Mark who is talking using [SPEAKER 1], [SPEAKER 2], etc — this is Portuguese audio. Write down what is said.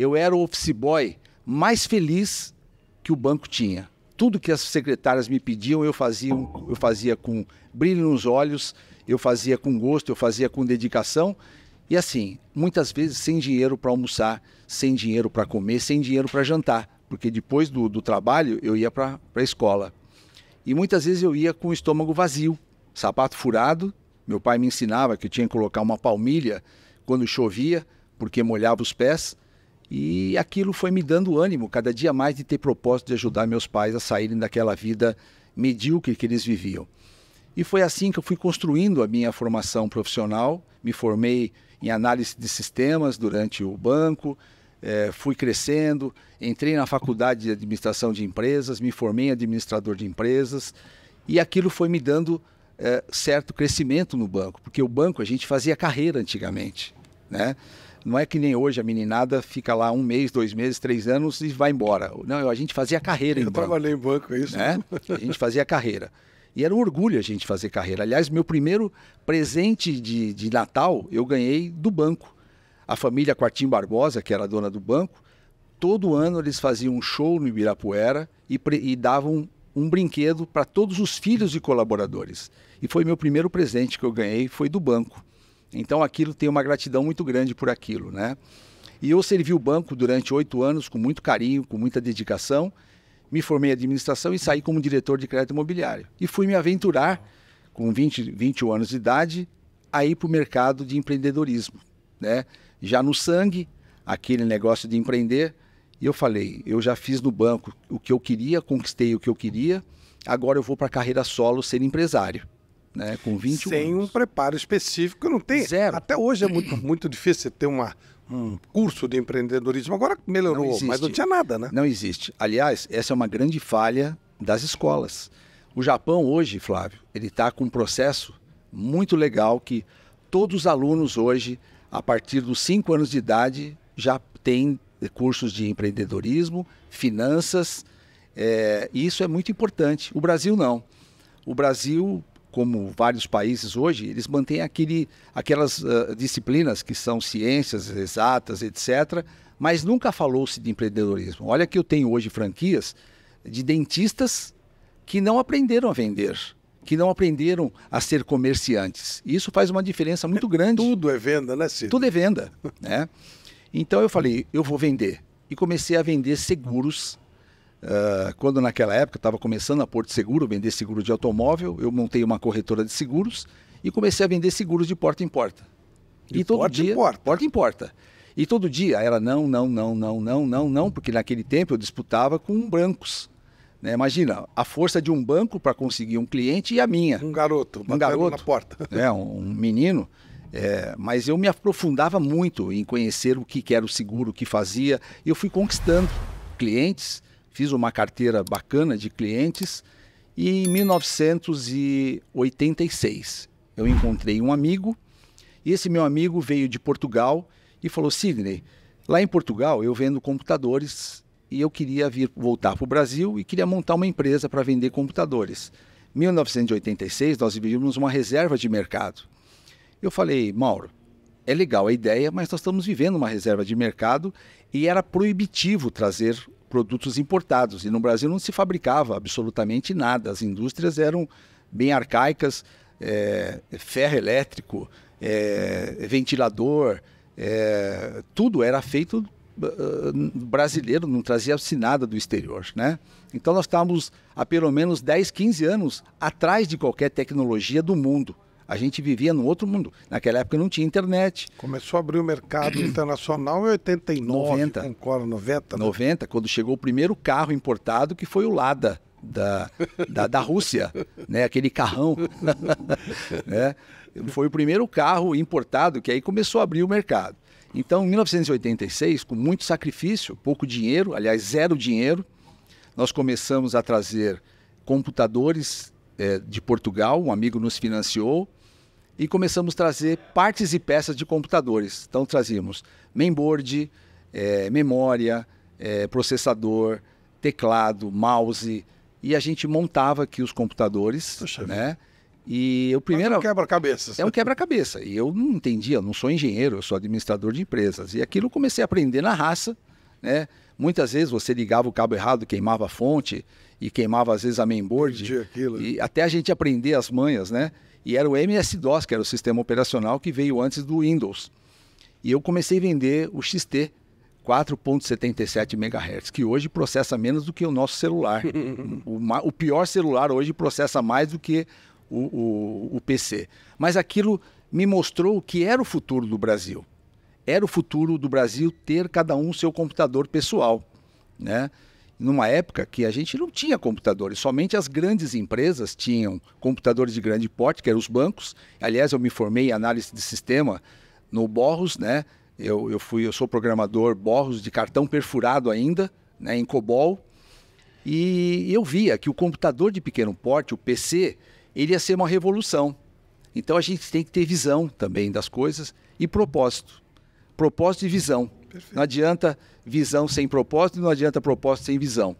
[SPEAKER 1] eu era o office boy mais feliz que o banco tinha. Tudo que as secretárias me pediam, eu fazia, eu fazia com brilho nos olhos, eu fazia com gosto, eu fazia com dedicação. E assim, muitas vezes sem dinheiro para almoçar, sem dinheiro para comer, sem dinheiro para jantar, porque depois do, do trabalho eu ia para a escola. E muitas vezes eu ia com o estômago vazio, sapato furado. Meu pai me ensinava que eu tinha que colocar uma palmilha quando chovia, porque molhava os pés e aquilo foi me dando ânimo cada dia mais de ter propósito de ajudar meus pais a saírem daquela vida medíocre que eles viviam. E foi assim que eu fui construindo a minha formação profissional. Me formei em análise de sistemas durante o banco, é, fui crescendo, entrei na faculdade de administração de empresas, me formei em administrador de empresas e aquilo foi me dando é, certo crescimento no banco, porque o banco a gente fazia carreira antigamente, né? Não é que nem hoje a meninada fica lá um mês, dois meses, três anos e vai embora. Não, a gente fazia carreira eu em banco. Eu trabalhei em banco, é isso. Né? A gente fazia carreira. E era um orgulho a gente fazer carreira. Aliás, meu primeiro presente de, de Natal eu ganhei do banco. A família Quartim Barbosa, que era dona do banco, todo ano eles faziam um show no Ibirapuera e, e davam um brinquedo para todos os filhos de colaboradores. E foi meu primeiro presente que eu ganhei, foi do banco. Então aquilo tem uma gratidão muito grande por aquilo, né? E eu servi o banco durante oito anos com muito carinho, com muita dedicação. Me formei em administração e saí como diretor de crédito imobiliário. E fui me aventurar, com 20, 21 anos de idade, a ir para o mercado de empreendedorismo. Né? Já no sangue, aquele negócio de empreender. E eu falei: eu já fiz no banco o que eu queria, conquistei o que eu queria, agora eu vou para a carreira solo ser empresário né? Com 21 Sem anos. um preparo específico, não tem. Zero. Até hoje é muito, muito difícil você ter uma, um curso de empreendedorismo. Agora melhorou, não mas não tinha nada, né? Não existe. Aliás, essa é uma grande falha das escolas. O Japão hoje, Flávio, ele está com um processo muito legal que todos os alunos hoje, a partir dos 5 anos de idade, já têm cursos de empreendedorismo, finanças. É, isso é muito importante. O Brasil não. O Brasil como vários países hoje, eles mantêm aquele, aquelas uh, disciplinas que são ciências exatas, etc., mas nunca falou-se de empreendedorismo. Olha que eu tenho hoje franquias de dentistas que não aprenderam a vender, que não aprenderam a ser comerciantes. E isso faz uma diferença muito é grande. Tudo é venda, né, Cid? Tudo é venda, né? Então eu falei, eu vou vender. E comecei a vender seguros ah, quando naquela época estava começando a Porto Seguro, vender seguro de automóvel, eu montei uma corretora de seguros e comecei a vender seguros de porta em porta. De e todo porta dia, em porta. porta em porta. E todo dia era não, não, não, não, não, não, não, porque naquele tempo eu disputava com brancos. Né? Imagina, a força de um banco para conseguir um cliente e a minha. Um garoto, um garoto na porta. Né? Um menino. É, mas eu me aprofundava muito em conhecer o que era o seguro, o que fazia. E eu fui conquistando clientes fiz uma carteira bacana de clientes e em 1986 eu encontrei um amigo e esse meu amigo veio de Portugal e falou: Sidney, lá em Portugal eu vendo computadores e eu queria vir voltar para o Brasil e queria montar uma empresa para vender computadores. 1986 nós vivíamos uma reserva de mercado. Eu falei, Mauro, é legal a ideia, mas nós estamos vivendo uma reserva de mercado e era proibitivo trazer produtos importados. E no Brasil não se fabricava absolutamente nada. As indústrias eram bem arcaicas, é, ferro elétrico, é, ventilador, é, tudo era feito ah, brasileiro, não trazia-se nada do exterior. Né? Então nós estávamos há pelo menos 10, 15 anos atrás de qualquer tecnologia do mundo. A gente vivia num outro mundo. Naquela época não tinha internet. Começou a abrir o mercado internacional em 89, 90. Concordo, 90. Né? 90, quando chegou o primeiro carro importado, que foi o Lada. Da, da, da Rússia, né? aquele carrão. né? Foi o primeiro carro importado que aí começou a abrir o mercado. Então, em 1986, com muito sacrifício, pouco dinheiro, aliás, zero dinheiro, nós começamos a trazer computadores é, de Portugal, um amigo nos financiou, e começamos a trazer partes e peças de computadores. Então trazíamos mainboard, é, memória, é, processador, teclado, mouse e a gente montava aqui os computadores, Poxa né? E o primeiro é um quebra-cabeça. É um quebra-cabeça. E eu não entendia, eu não sou engenheiro, eu sou administrador de empresas. E aquilo eu comecei a aprender na raça, né? Muitas vezes você ligava o cabo errado, queimava a fonte e queimava às vezes a mainboard. Entendi aquilo. E até a gente aprender as manhas, né? E era o MS-DOS, que era o sistema operacional que veio antes do Windows. E eu comecei a vender o XT 4.77 MHz, que hoje processa menos do que o nosso celular. o, o, pior celular hoje processa mais do que o, o, o PC. Mas aquilo me mostrou o que era o futuro do Brasil. Era o futuro do Brasil ter cada um seu computador pessoal, né? numa época que a gente não tinha computadores, somente as grandes empresas tinham computadores de grande porte, que eram os bancos. Aliás, eu me formei em análise de sistema no Borros, né? Eu, eu fui, eu sou programador Borros de cartão perfurado ainda, né, em COBOL. E eu via que o computador de pequeno porte, o PC, ele ia ser uma revolução. Então a gente tem que ter visão também das coisas e propósito. Propósito e visão. Perfeito. Não adianta visão sem propósito, não adianta propósito sem visão.